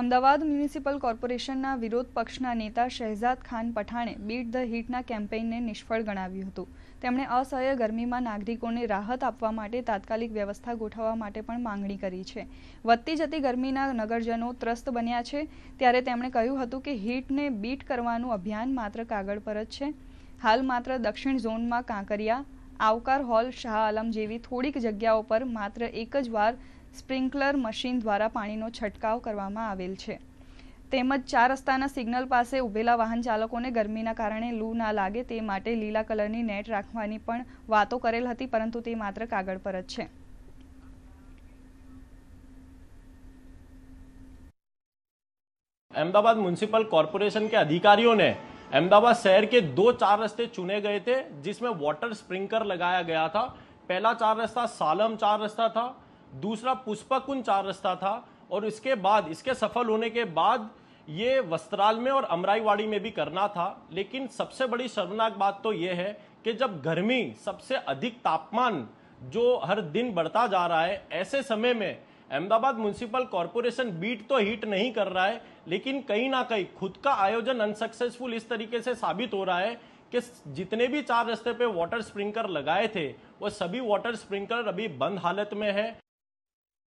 Ahmedabad municipal કોર્પોરેશનના વિરોધ પક્ષના નેતા શહેજાદ ખાન પઠાણે બીટ ધ હીટના કેમ્પેઇનને નિષ્ફળ ગણાવ્યું હતું તેમણે અસહ્ય ગરમીમાં નાગરિકોને રાહત આપવા માટે તાત્કાલિક વ્યવસ્થા ગોઠવવા માટે પણ માંગણી કરી છે વધતી જતી ગરમીના નગરજનો ત્રસ્ત બન્યા છે ત્યારે તેમણે કહ્યું હતું કે હીટને બીટ કરવાનું અભિયાન માત્ર કાગળ પર જ છે હાલ માત્ર દક્ષિણ ઝોનમાં કાંકરિયા આવકાર હોલ શાહ આલમ જેવી થોડીક જગ્યાઓ પર માત્ર એક જ વાર સ્પ્રિન્કલર મશીન દ્વારા પાણીનો છંટકાવ કરવામાં આવેલ છે તેમજ ચાર રસ્તાના સિગ્નલ પાસે ઊભેલા વાહન ચાલકોને ગરમીના કારણે લૂ ના લાગે તે માટે લીલા કલરની નેટ રાખવાની પણ વાતો કરેલ હતી પરંતુ તે માત્ર કાગળ પર જ છે અમદાવાદ મ્યુનિસિપલ કોર્પોરેશન કે અધિકારીઓને अहमदाबाद शहर के दो चार रस्ते चुने गए थे जिसमें वाटर स्प्रिंकर लगाया गया था पहला चार रस्ता सालम चार रस्ता था दूसरा पुष्पकुंज चार रस्ता था और इसके बाद इसके सफल होने के बाद ये वस्त्राल में और अमराईवाड़ी में भी करना था लेकिन सबसे बड़ी शर्मनाक बात तो ये है कि जब गर्मी सबसे अधिक तापमान जो हर दिन बढ़ता जा रहा है ऐसे समय में अहमदाबाद म्यूनसिपल कॉरपोरेशन बीट तो हिट नहीं कर रहा है लेकिन कहीं ना कहीं खुद का आयोजन अनसक्सेसफुल इस तरीके से साबित हो रहा है कि जितने भी चार रस्ते पे वाटर स्प्रिंकलर लगाए थे वो सभी वाटर स्प्रिंकलर अभी बंद हालत में है